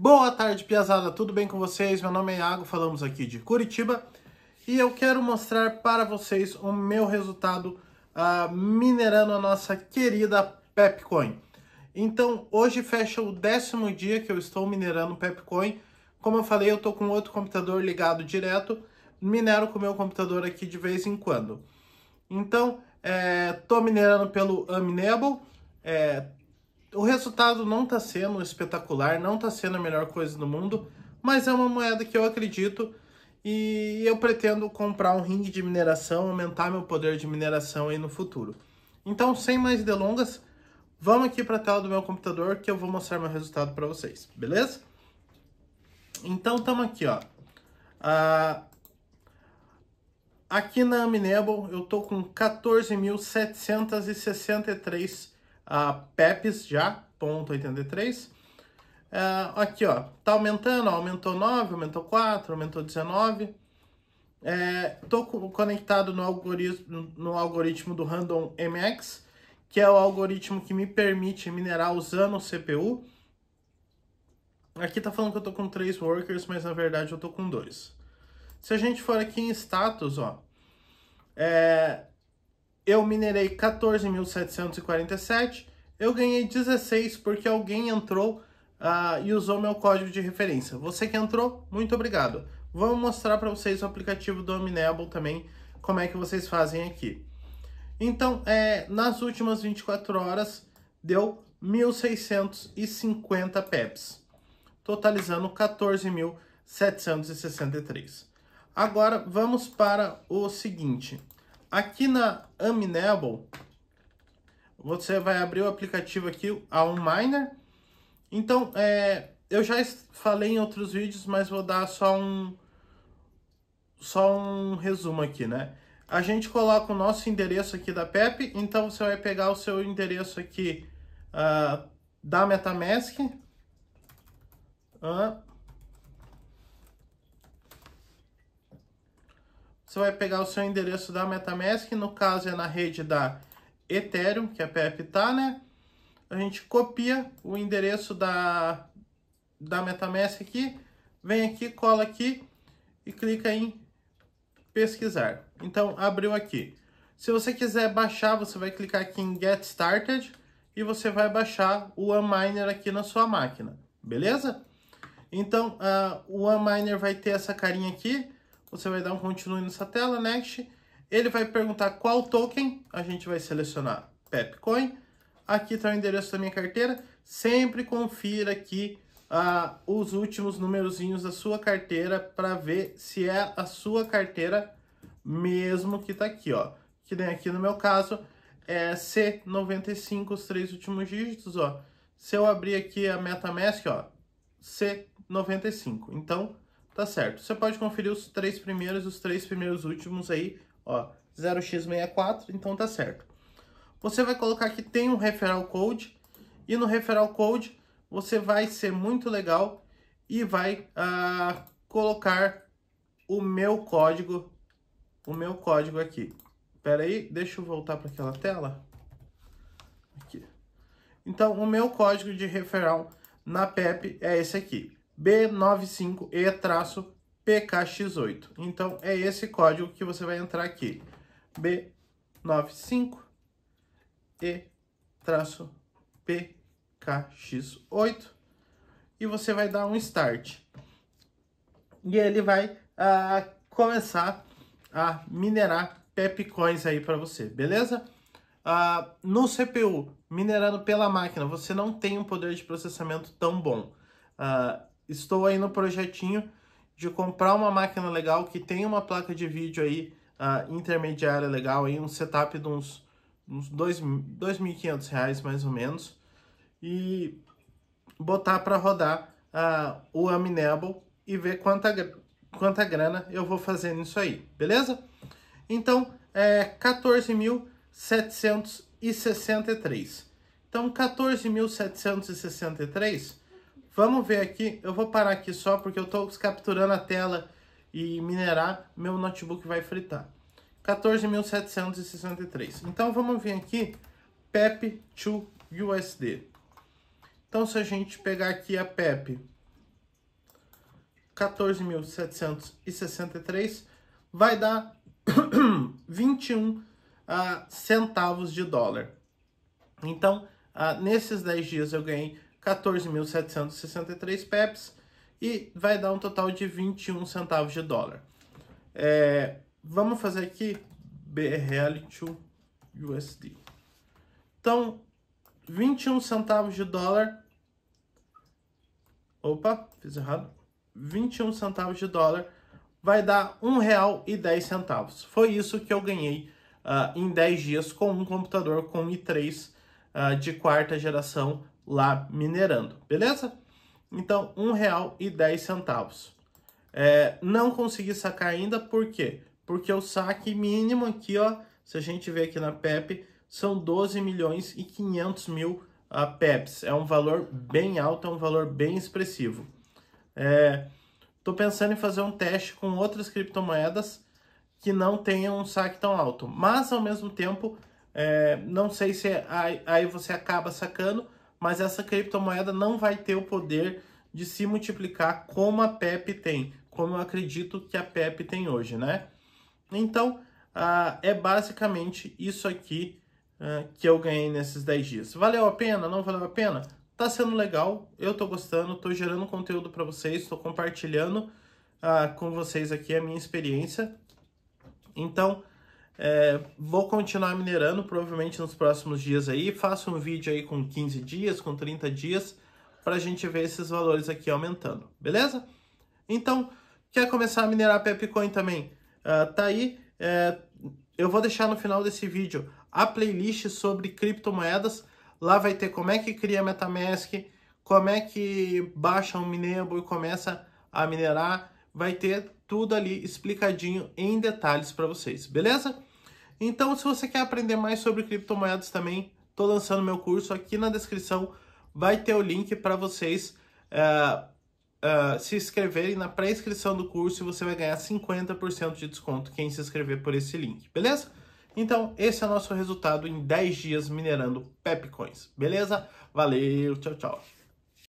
Boa tarde, Piazada. Tudo bem com vocês? Meu nome é Iago, falamos aqui de Curitiba e eu quero mostrar para vocês o meu resultado uh, minerando a nossa querida Pepcoin. Então, hoje fecha o décimo dia que eu estou minerando Pepcoin. Como eu falei, eu estou com outro computador ligado direto, minero com o meu computador aqui de vez em quando. Então, estou eh, é, minerando pelo Aminable, é, eh, o resultado não está sendo espetacular, não está sendo a melhor coisa do mundo, mas é uma moeda que eu acredito e eu pretendo comprar um ringue de mineração, aumentar meu poder de mineração aí no futuro. Então, sem mais delongas, vamos aqui para a tela do meu computador que eu vou mostrar meu resultado para vocês, beleza? Então, estamos aqui, ó. Ah, aqui na Aminable eu estou com 14.763 a PEPs já, 0,83. Uh, é, aqui, ó, tá aumentando, ó, aumentou 9, aumentou 4, aumentou 19. É, tô conectado no algoritmo, no algoritmo do Random MX, que é o algoritmo que me permite minerar usando o CPU. Aqui tá falando que eu tô com 3 workers, mas na verdade eu tô com 2. Se a gente for aqui em status, ó, é, eu minerei 14.747, eu ganhei 16 porque alguém entrou uh, e usou meu código de referência. Você que entrou, muito obrigado. Vou mostrar para vocês o aplicativo do Aminable também, como é que vocês fazem aqui. Então, é, nas últimas 24 horas, deu 1.650 PEPs, totalizando 14.763. Agora, vamos para o seguinte. Aqui na Aminable, você vai abrir o aplicativo aqui, a OnMiner. Então, é, eu já falei em outros vídeos, mas vou dar só um, só um resumo aqui, né? A gente coloca o nosso endereço aqui da PEP, então você vai pegar o seu endereço aqui uh, da Metamask, uh, Você vai pegar o seu endereço da MetaMask, no caso é na rede da Ethereum, que a PEP tá, né? A gente copia o endereço da, da MetaMask aqui, vem aqui, cola aqui e clica em pesquisar. Então, abriu aqui. Se você quiser baixar, você vai clicar aqui em Get Started e você vai baixar o OneMiner aqui na sua máquina, beleza? Então, uh, o OneMiner vai ter essa carinha aqui. Você vai dar um continue nessa tela, next. Ele vai perguntar qual token. A gente vai selecionar Pepcoin. Aqui está o endereço da minha carteira. Sempre confira aqui ah, os últimos numerozinhos da sua carteira para ver se é a sua carteira mesmo que está aqui, ó. Que nem aqui no meu caso é C95, os três últimos dígitos, ó. Se eu abrir aqui a MetaMask, ó, C95. Então, Tá certo. Você pode conferir os três primeiros e os três primeiros últimos aí, ó, 0x64, então tá certo. Você vai colocar que tem um referral code, e no referral code você vai ser muito legal e vai ah, colocar o meu código, o meu código aqui. espera aí, deixa eu voltar para aquela tela. Aqui. Então, o meu código de referral na PEP é esse aqui. B95E-PKX8. Então, é esse código que você vai entrar aqui. B95E-PKX8. E você vai dar um start. E ele vai uh, começar a minerar pepcoins aí para você, beleza? Uh, no CPU, minerando pela máquina, você não tem um poder de processamento tão bom. Uh, estou aí no projetinho de comprar uma máquina legal que tem uma placa de vídeo aí uh, intermediária legal, aí um setup de uns, uns quinhentos reais mais ou menos e botar para rodar uh, o Aminable e ver quanta, quanta grana eu vou fazer nisso aí, beleza? Então, é 14.763. Então, 14.763 Vamos ver aqui, eu vou parar aqui só porque eu estou capturando a tela e minerar, meu notebook vai fritar. 14.763. Então vamos vir aqui, PEP to USD. Então se a gente pegar aqui a PEP 14.763, vai dar 21 ah, centavos de dólar. Então, ah, nesses 10 dias eu ganhei 14.763 PEPs e vai dar um total de 21 centavos de dólar. É, vamos fazer aqui BRL to USD. Então, 21 centavos de dólar. Opa, fiz errado. 21 centavos de dólar vai dar um real e 10 centavos. Foi isso que eu ganhei uh, em 10 dias com um computador com i3 uh, ah, de quarta geração lá minerando, beleza? Então, R$ 1,10. É, não consegui sacar ainda, por quê? Porque o saque mínimo aqui, ó, se a gente ver aqui na PEP, são 12 milhões e 500 mil a ah, PEPs. É um valor bem alto, é um valor bem expressivo. Estou é, pensando em fazer um teste com outras criptomoedas que não tenham um saque tão alto. Mas, ao mesmo tempo, é, não sei se aí você acaba sacando, mas essa criptomoeda não vai ter o poder de se multiplicar como a PEP tem, como eu acredito que a PEP tem hoje, né? Então, uh, é basicamente isso aqui uh, que eu ganhei nesses 10 dias. Valeu a pena? Não valeu a pena? Tá sendo legal, eu tô gostando, tô gerando conteúdo para vocês, tô compartilhando uh, com vocês aqui a minha experiência. Então, é, vou continuar minerando provavelmente nos próximos dias aí. Faço um vídeo aí com 15 dias, com 30 dias, para a gente ver esses valores aqui aumentando, beleza? Então, quer começar a minerar Pepcoin também? Uh, tá aí. É, eu vou deixar no final desse vídeo a playlist sobre criptomoedas. Lá vai ter como é que cria Metamask, como é que baixa um Minebo e começa a minerar. Vai ter tudo ali explicadinho em detalhes para vocês, beleza? Então, se você quer aprender mais sobre criptomoedas também, estou lançando meu curso aqui na descrição. Vai ter o link para vocês uh, uh, se inscreverem na pré-inscrição do curso e você vai ganhar 50% de desconto quem se inscrever por esse link, beleza? Então, esse é o nosso resultado em 10 dias minerando Pepcoins, beleza? Valeu, tchau, tchau.